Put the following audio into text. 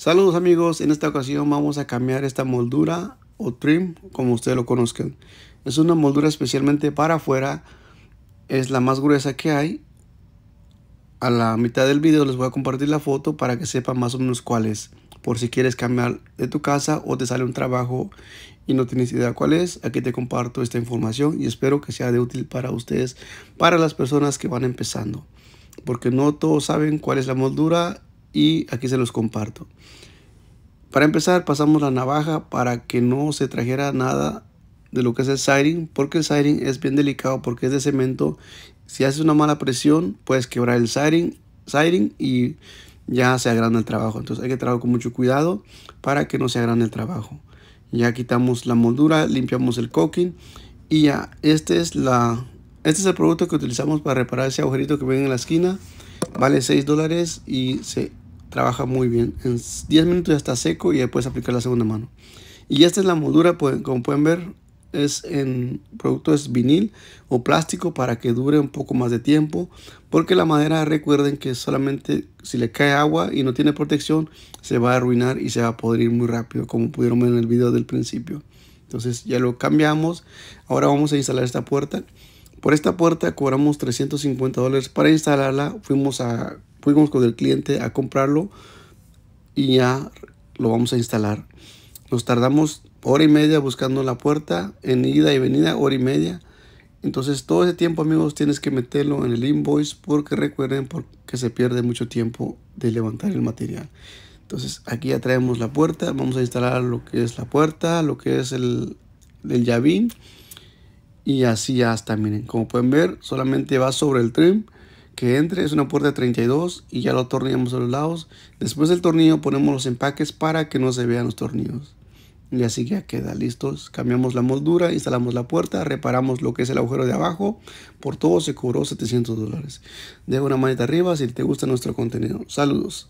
Saludos amigos, en esta ocasión vamos a cambiar esta moldura o trim como ustedes lo conozcan. Es una moldura especialmente para afuera, es la más gruesa que hay. A la mitad del video les voy a compartir la foto para que sepan más o menos cuál es. Por si quieres cambiar de tu casa o te sale un trabajo y no tienes idea cuál es, aquí te comparto esta información y espero que sea de útil para ustedes, para las personas que van empezando. Porque no todos saben cuál es la moldura y aquí se los comparto. Para empezar pasamos la navaja para que no se trajera nada de lo que es el siding porque el siding es bien delicado porque es de cemento. Si haces una mala presión puedes quebrar el siding, siding y ya se agranda el trabajo. Entonces hay que trabajar con mucho cuidado para que no se agrande el trabajo. Ya quitamos la moldura, limpiamos el coquín y ya este es la este es el producto que utilizamos para reparar ese agujerito que ven en la esquina. Vale 6 dólares y se trabaja muy bien. En 10 minutos ya está seco y después aplicar la segunda mano. Y esta es la moldura, como pueden ver, es en producto es vinil o plástico para que dure un poco más de tiempo. Porque la madera, recuerden que solamente si le cae agua y no tiene protección, se va a arruinar y se va a podrir muy rápido, como pudieron ver en el video del principio. Entonces ya lo cambiamos. Ahora vamos a instalar esta puerta. Por esta puerta cobramos 350 dólares para instalarla. Fuimos a fuimos con el cliente a comprarlo y ya lo vamos a instalar. Nos tardamos hora y media buscando la puerta, en ida y venida, hora y media. Entonces todo ese tiempo amigos tienes que meterlo en el invoice porque recuerden porque se pierde mucho tiempo de levantar el material. Entonces aquí ya traemos la puerta, vamos a instalar lo que es la puerta, lo que es el, del llavín y así hasta miren como pueden ver solamente va sobre el trim que entre es una puerta de 32 y ya lo atornillamos a los lados. Después del tornillo ponemos los empaques para que no se vean los tornillos. Y así ya queda listos. Cambiamos la moldura, instalamos la puerta, reparamos lo que es el agujero de abajo. Por todo se cobró 700 dólares. Deja una manita arriba si te gusta nuestro contenido. Saludos.